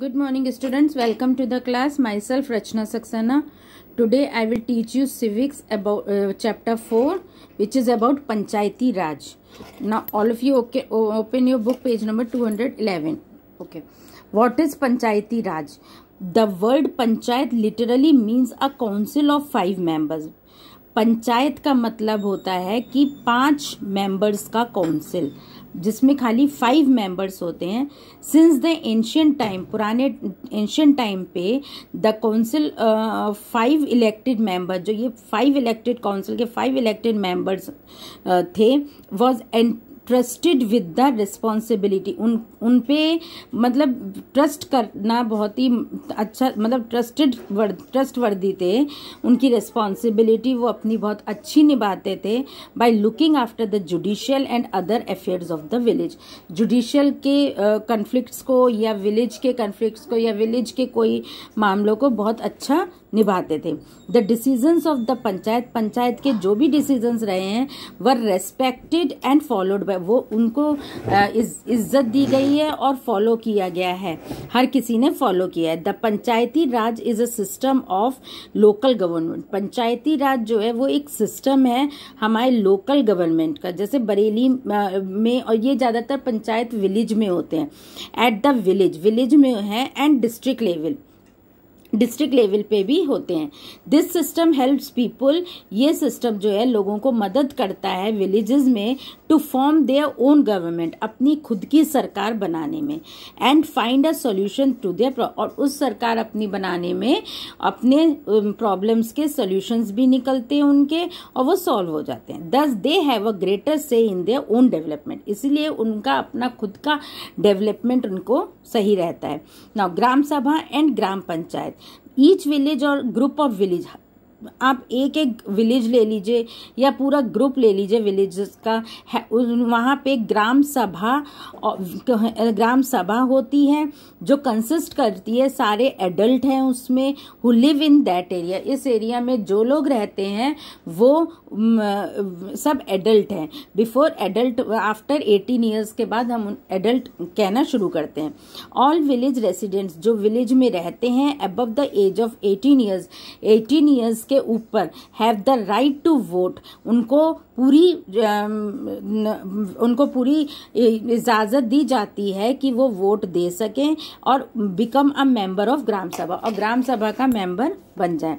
Good morning students. Welcome to the class. Myself Rachna Saxena. Today I will teach you civics about uh, chapter 4 which is about Panchayati Raj. Now all of you okay open your book page number 211. Okay. What is Panchayati Raj? The word panchayat literally means a council of five members. Panchayat का मतलब होता है कि पांच members का council जिसमें खाली five members होते हैं सिंस द एंशियंट टाइम पुराने एंशियंट टाइम पे the council five elected member जो ये फाइव इलेक्टेड काउंसिल के फाइव इलेक्टेड मेंबर्स थे was trusted with the responsibility उन उन पे मतलब ट्रस्ट करना बहुत ही अच्छा मतलब ट्रस्टेड ट्रस्ट वर्दी थे उनकी रिस्पॉन्सिबिलिटी वो अपनी बहुत अच्छी निभाते थे by looking after the judicial and other affairs of the village judicial के कन्फ्लिक्ट uh, को या विलेज के कन्फ्लिक्ट को या विलेज के कोई मामलों को बहुत अच्छा निभाते थे the decision of the panchayat panchayat के जो भी डिसीजन रहे हैं were respected and followed by वो उनको इज्जत दी गई है और फॉलो किया गया है हर किसी ने फॉलो किया है the Panchayati Raj is a system of local government Panchayati Raj जो है वो एक सिस्टम है हमारे लोकल गवर्नमेंट का जैसे बरेली में और ये ज़्यादातर पंचायत विलेज में होते हैं एट द विलेज विलेज में है and district level district level पे भी होते हैं दिस सिस्टम हेल्प्स पीपल ये सिस्टम जो है लोगों को मदद करता है विलेजेस में to form their own government अपनी खुद की सरकार बनाने में and find a solution to their और उस सरकार अपनी बनाने में अपने प्रॉब्लम्स um, के सॉल्यूशंस भी निकलते हैं उनके और वो सॉल्व हो जाते हैं दस दे हैव अ ग्रेटर से इन देयर ओन डेवलपमेंट इसीलिए उनका अपना खुद का डेवलपमेंट उनको सही रहता है now Gram Sabha and Gram Panchayat each village और ग्रुप ऑफ विलेज आप एक एक विलेज ले लीजिए या पूरा ग्रुप ले लीजिए विलेजेस का है वहाँ पे ग्राम सभा तो ग्राम सभा होती है जो कंसिस्ट करती है सारे एडल्ट हैं उसमें who live in that area इस एरिया में जो लोग रहते हैं वो सब एडल्ट हैं before adult after eighteen years के बाद हम एडल्ट कहना शुरू करते हैं ऑल विलेज रेसिडेंट्स जो विलेज में रहते हैं above the age of eighteen years eighteen years के ऊपर have the right to vote उनको पूरी um, उनको पूरी इजाज़त दी जाती है कि वो वोट दे सकें और become a member of gram sabha और ग्राम सभा का मेंबर बन जाए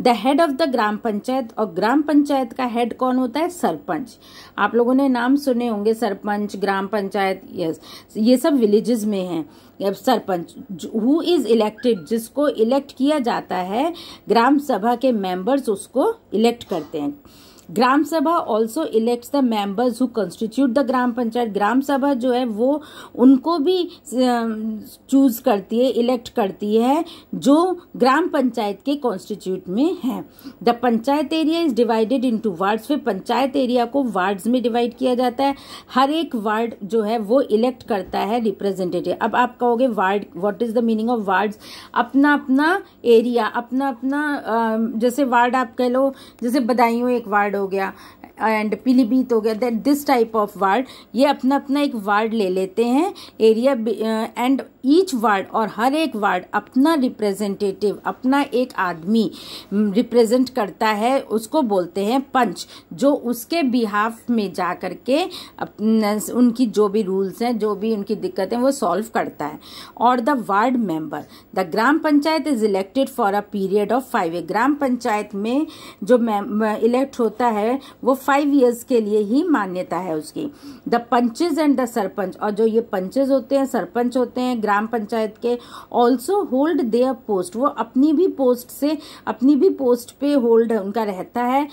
the head of the gram panchayat और ग्राम पंचायत का हेड कौन होता है सरपंच आप लोगों ने नाम सुने होंगे सरपंच ग्राम पंचायत यस ये सब विलेजेस में हैं सरपंच हु इज इलेक्टेड जिसको इलेक्ट किया जाता है ग्राम सभा के मेंबर्स उसको इलेक्ट करते हैं gram sabha also elects the members who constitute the gram panchayat gram sabha जो है वो उनको भी चूज करती है इलेक्ट करती है जो ग्राम पंचायत के कॉन्स्टिट्यूट में है the panchayat area is divided into wards फिर पंचायत एरिया को वार्ड्स में डिवाइड किया जाता है हर एक वार्ड जो है वो इलेक्ट करता है रिप्रेजेंटेटिव अब आप कहोगे ward what is the meaning of wards अपना अपना एरिया अपना अपना जैसे वार्ड आप कह लो जैसे बदायूं एक वार्ड हो गया एंड पीलीभीत हो गया that this type of ward ये अपना अपना एक वार्ड ले लेते हैं एरिया एंड ईच वार्ड और हर एक वार्ड अपना रिप्रेजेंटेटिव अपना एक आदमी रिप्रेजेंट mm, करता है उसको बोलते हैं पंच जो उसके बिहाफ में जा कर के उनकी जो भी रूल्स हैं जो भी उनकी दिक्कतें वो सॉल्व करता है और the ward member the gram panchayat is elected for a period of five gram panchayat में जो इलेक्ट uh, होता है वो फाइव ईयर्स के लिए ही मान्यता है उसकी the panches and the sarpanch और जो ये पंचेज होते हैं सरपंच होते हैं ग्राम पंचायत के ऑल्सो होल्ड देयर पोस्ट वो अपनी भी पोस्ट से अपनी भी पोस्ट पे होल्ड उनका रहता है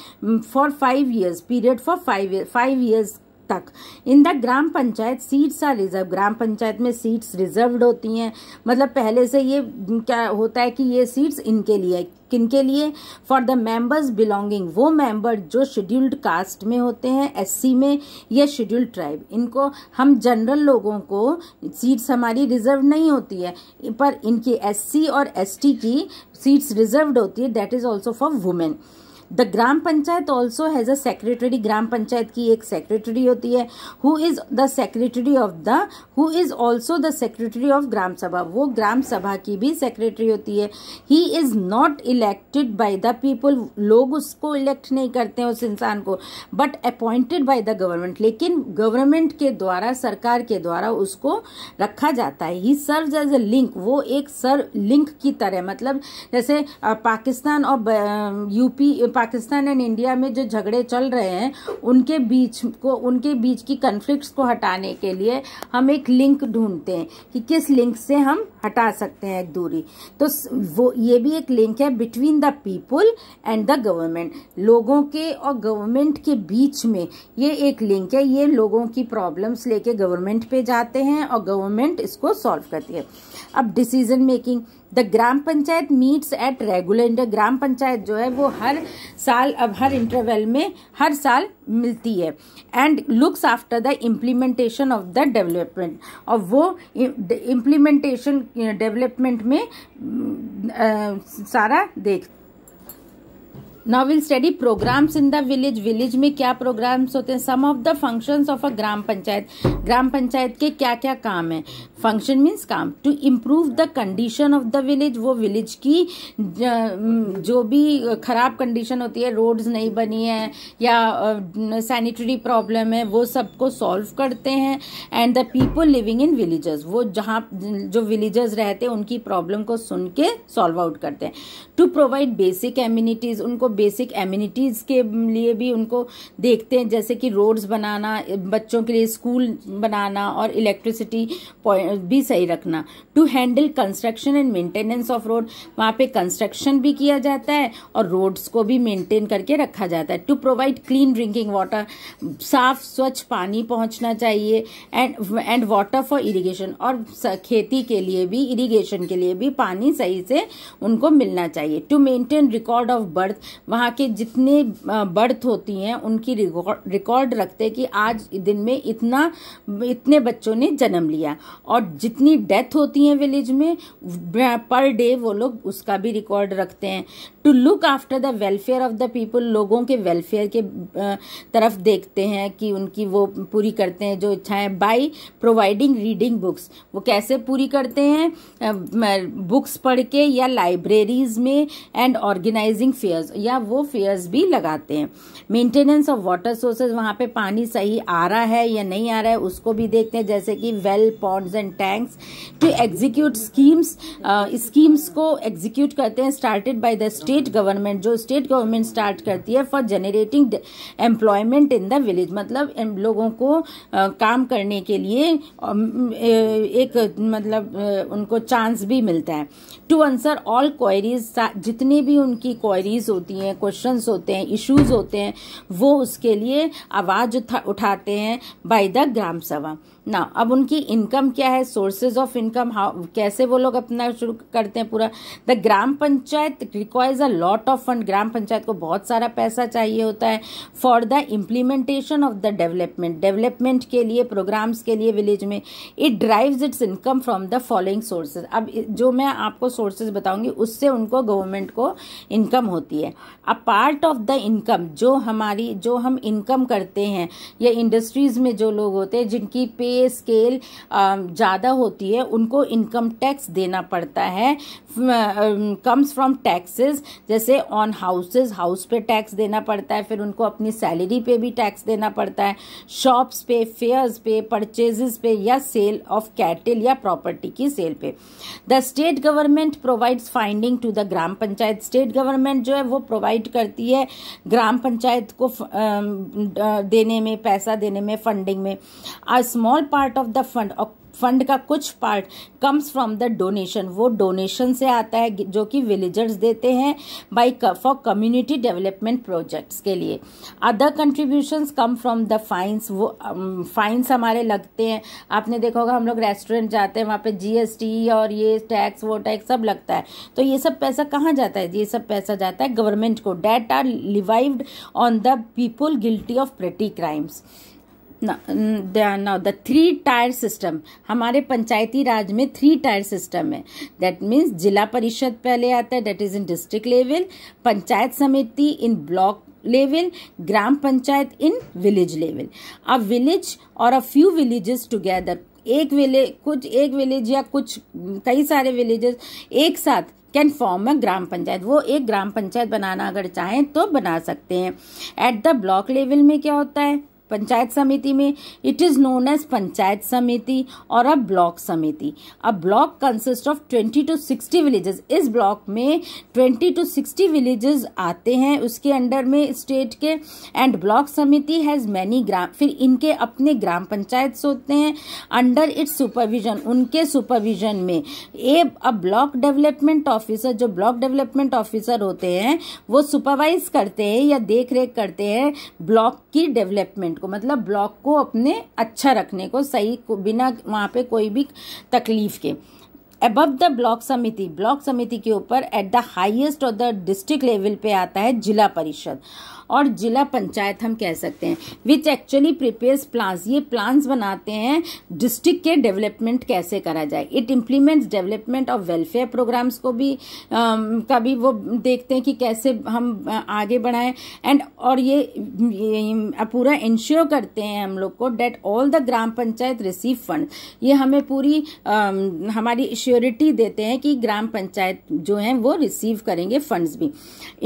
for five years period for five five years तक in the gram panchayat seats are reserve gram panchayat में सीट्स रिजर्व्ड होती हैं मतलब पहले से ये क्या होता है कि ये सीट्स इनके लिए किन के लिए फॉर द मेंबर्स बिलोंगिंग वो मेंबर जो शेड्यूल्ड कास्ट में होते हैं एससी में या शेड्यूल्ड ट्राइब इनको हम जनरल लोगों को सीट्स हमारी रिजर्व नहीं होती है पर इनकी एससी और एसटी की सीट्स रिजर्व्ड होती है that is also for women the gram panchayat also has a secretary gram panchayat की एक सेक्रेटरी होती है who is the secretary of the who is also the secretary of gram sabha वो ग्राम सभा की भी सेक्रेटरी होती है he is not elected by the people लोग उसको इलेक्ट नहीं करते हैं उस इंसान को but appointed by the government लेकिन गवर्नमेंट के द्वारा सरकार के द्वारा उसको रखा जाता है ही सर्व एज ए लिंक वो एक सर्व लिंक की तरह मतलब जैसे पाकिस्तान और यूपी पाकिस्तान एंड इंडिया में जो झगड़े चल रहे हैं उनके बीच को उनके बीच की कन्फ्लिक्ट को हटाने के लिए हम एक लिंक ढूंढते हैं कि किस लिंक से हम हटा सकते हैं एक दूरी तो वो ये भी एक लिंक है between the people and the government लोगों के और गवर्नमेंट के बीच में ये एक लिंक है ये लोगों की प्रॉब्लम्स लेके गवर्नमेंट पे जाते हैं और गवर्नमेंट इसको सॉल्व करती है अब decision making the gram panchayat meets at regular inter gram panchayat जो है वो हर साल अब हर इंटरवल में हर साल मिलती है and looks after the implementation of the development और वो इम्प्लीमेंटेशन डेवलपमेंट में आ, सारा देख now will study programmes in the village village में क्या प्रोग्राम्स होते हैं some of the functions of a gram panchayat gram panchayat के क्या क्या काम है फंक्शन मीन्स काम to improve the condition of the village वो विलेज की uh, जो भी खराब कंडीशन होती है रोड्स नहीं बनी है या सैनिटरी uh, प्रॉब्लम है वो सबको सॉल्व करते हैं and the people living in villages वो जहाँ जो विलेजेस रहते हैं उनकी प्रॉब्लम को सुन के सॉल्व आउट करते हैं टू प्रोवाइड बेसिक एम्यूनिटीज उनको बेसिक एम्यूनिटीज़ के लिए भी उनको देखते हैं जैसे कि रोड्स बनाना बच्चों के लिए स्कूल बनाना और इलेक्ट्रिसिटी भी सही रखना to handle construction and maintenance of road वहाँ पे कंस्ट्रक्शन भी किया जाता है और रोड्स को भी मेंटेन करके रखा जाता है to provide clean drinking water साफ स्वच्छ पानी पहुंचना चाहिए and and water for irrigation और खेती के लिए भी इरीगेशन के लिए भी पानी सही से उनको मिलना चाहिए to maintain record of birth वहाँ के जितने बर्थ होती हैं उनकी रिकॉर्ड रखते हैं कि आज दिन में इतना इतने बच्चों ने जन्म लिया और जितनी डेथ होती हैं विलेज में पर डे वो लोग उसका भी रिकॉर्ड रखते हैं to look after the welfare of the people लोगों के वेलफेयर के तरफ देखते हैं कि उनकी वो पूरी करते हैं जो इच्छाएं बाई प्रोवाइडिंग रीडिंग बुक्स वो कैसे पूरी करते हैं बुक्स पढ़ के या लाइब्रेरीज में एंड ऑर्गेनाइजिंग फेयर्स या वो फेयर्स भी लगाते हैं मेंटेनेंस ऑफ वाटर सोर्सेज वहाँ पे पानी सही आ रहा है या नहीं आ रहा है उसको भी देखते हैं जैसे कि well ponds and tanks to execute schemes schemes को एग्जीक्यूट करते हैं started by the state government जो स्टेट गवर्नमेंट स्टार्ट करती है for generating employment in the village मतलब लोगों को काम करने के लिए एक मतलब उनको चांस भी मिलता है टू आंसर ऑल क्वायरीज जितनी भी उनकी क्वायरीज होती हैं क्वेश्चंस होते हैं इश्यूज होते हैं वो उसके लिए आवाज़ उठाते हैं बाय द ग्राम सभा ना अब उनकी इनकम क्या है सोर्सेज ऑफ इनकम हाउ कैसे वो लोग अपना शुरू करते हैं पूरा the gram panchayat requires a lot of fund gram panchayat को बहुत सारा पैसा चाहिए होता है for the implementation of the development development के लिए प्रोग्राम्स के लिए विलेज में it drives its income from the following sources अब जो मैं आपको सोर्सेज बताऊंगी उससे उनको गवर्नमेंट को इनकम होती है a part of the income जो हमारी जो हम इनकम करते हैं या इंडस्ट्रीज में जो लोग होते हैं जिनकी पे स्केल um, ज़्यादा होती है उनको इनकम टैक्स देना पड़ता है कम्स फ्रॉम टैक्सेस जैसे ऑन हाउसेस हाउस पे टैक्स देना पड़ता है फिर उनको अपनी सैलरी पे भी टैक्स देना पड़ता है शॉप्स पे फेयर्स पे परचेजेस पे या सेल ऑफ कैटल या प्रॉपर्टी की सेल पे the state government provides funding to the gram panchayat state government जो है वो प्रोवाइड करती है ग्राम पंचायत को um, uh, देने में पैसा देने में फंडिंग में a small small part of the fund और फंड का कुछ part comes from the donation वो डोनेशन से आता है जो कि विलेजर्स देते हैं by for community development projects के लिए other contributions come from the fines वो फाइन्स um, हमारे लगते हैं आपने देखा होगा हम लोग रेस्टोरेंट जाते हैं वहाँ पे जीएसटी और ये टैक्स वो टैक्स सब लगता है तो ये सब पैसा कहाँ जाता है ये सब पैसा जाता है गवर्नमेंट को that are levied on the people guilty of petty crimes now the three tier system हमारे पंचायती राज में थ्री टायर सिस्टम है दैट मीन्स जिला परिषद पहले आता है that is in district level panchayat samiti in block level gram panchayat in village level a village और a few villages together एक village कुछ एक विलेज या कुछ कई सारे विलेजेस एक साथ can form a gram panchayat वो एक ग्राम पंचायत बनाना अगर चाहें तो बना सकते हैं एट द ब्लॉक लेवल में क्या होता है पंचायत समिति में it is known as panchayat samiti और अब ब्लॉक समिति अब block consist of twenty to sixty villages इस ब्लॉक में ट्वेंटी टू सिक्सटी विलेजेस आते हैं उसके अंडर में स्टेट के and block samiti has many gram फिर इनके अपने ग्राम पंचायत होते हैं अंडर इट्स सुपरविजन उनके सुपरविजन में ए अब ब्लॉक डेवलपमेंट ऑफिसर जो ब्लॉक डेवलपमेंट ऑफिसर होते हैं वो सुपरवाइज करते हैं या देख रेख करते हैं ब्लॉक की डेवलपमेंट को मतलब ब्लॉक को अपने अच्छा रखने को सही को बिना वहाँ पे कोई भी तकलीफ के above the block samiti block samiti के ऊपर एट द हाईएस्ट और द डिस्ट्रिक्ट लेवल पे आता है जिला परिषद और जिला पंचायत हम कह सकते हैं विच एक्चुअली प्रिपेयर्स प्लान्स ये प्लान्स बनाते हैं डिस्ट्रिक्ट के डेवलपमेंट कैसे करा जाए it implements development of welfare programmes को भी आ, का भी वो देखते हैं कि कैसे हम आगे बढ़ाएं एंड और ये, ये पूरा इंश्योर करते हैं हम लोग को that all the gram panchayat receive fund ये हमें पूरी हमारी श्योरिटी देते हैं कि ग्राम पंचायत जो है वो रिसीव करेंगे फंड्स भी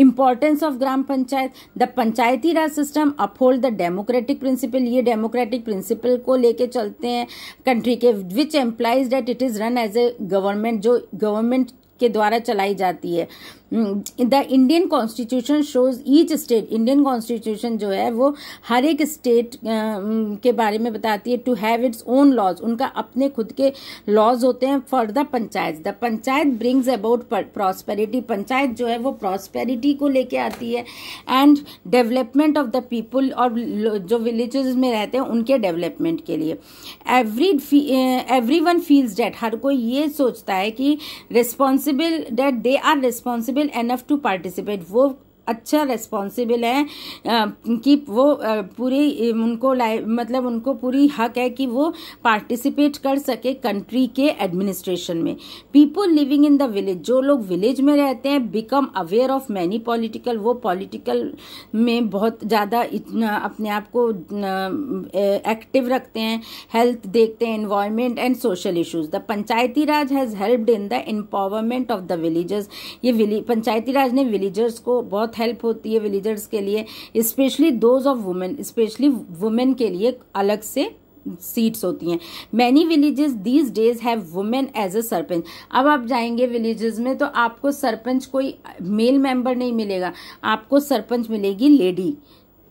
importance of gram panchayat the Panchayati Raj system uphold the democratic principle ये डेमोक्रेटिक प्रिंसिपल को लेके चलते हैं कंट्री के which employs that it is run as a government जो गवर्नमेंट के द्वारा चलाई जाती है the Indian constitution shows each state Indian constitution जो है वो हर एक स्टेट हम्म, के बारे में बताती है to have its own laws उनका अपने खुद के लॉज होते हैं for the panchayat the panchayat brings about prosperity panchayat जो है वो प्रॉस्पेरिटी को लेके आती है and development of the people और जो विलेज में रहते हैं उनके डेवलपमेंट के लिए every everyone feels that हर कोई ये सोचता है कि responsible that they are responsible flexible enough to participate, work अच्छा रेस्पॉन्सिबल है कि वो पूरे उनको मतलब उनको पूरी हक है कि वो पार्टिसिपेट कर सके कंट्री के एडमिनिस्ट्रेशन में people living in the village जो लोग विलेज में रहते हैं become aware of many political वो पॉलिटिकल में बहुत ज़्यादा अपने आप को एक्टिव रखते हैं हेल्थ देखते हैं environment and social issues the Panchayati Raj has helped in the empowerment of the villages ये पंचायती राज ने विलेजर्स को बहुत हेल्प होती है विलेजर्स के लिए specially those of women specially women के लिए अलग से सीट्स होती हैं many villages these days have women as a sarpanch अब आप जाएंगे विलेजेस में तो आपको सरपंच कोई मेल मेंबर नहीं मिलेगा आपको सरपंच मिलेगी lady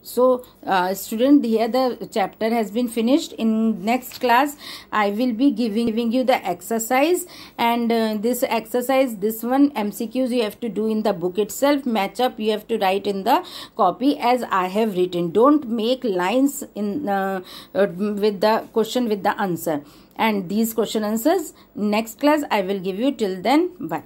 so uh, student here the chapter has been finished in next class i will be giving, giving you the exercise and uh, this exercise this one mcqs you have to do in the book itself match up you have to write in the copy as i have written don't make lines in uh, uh with the question with the answer and these question answers next class i will give you till then bye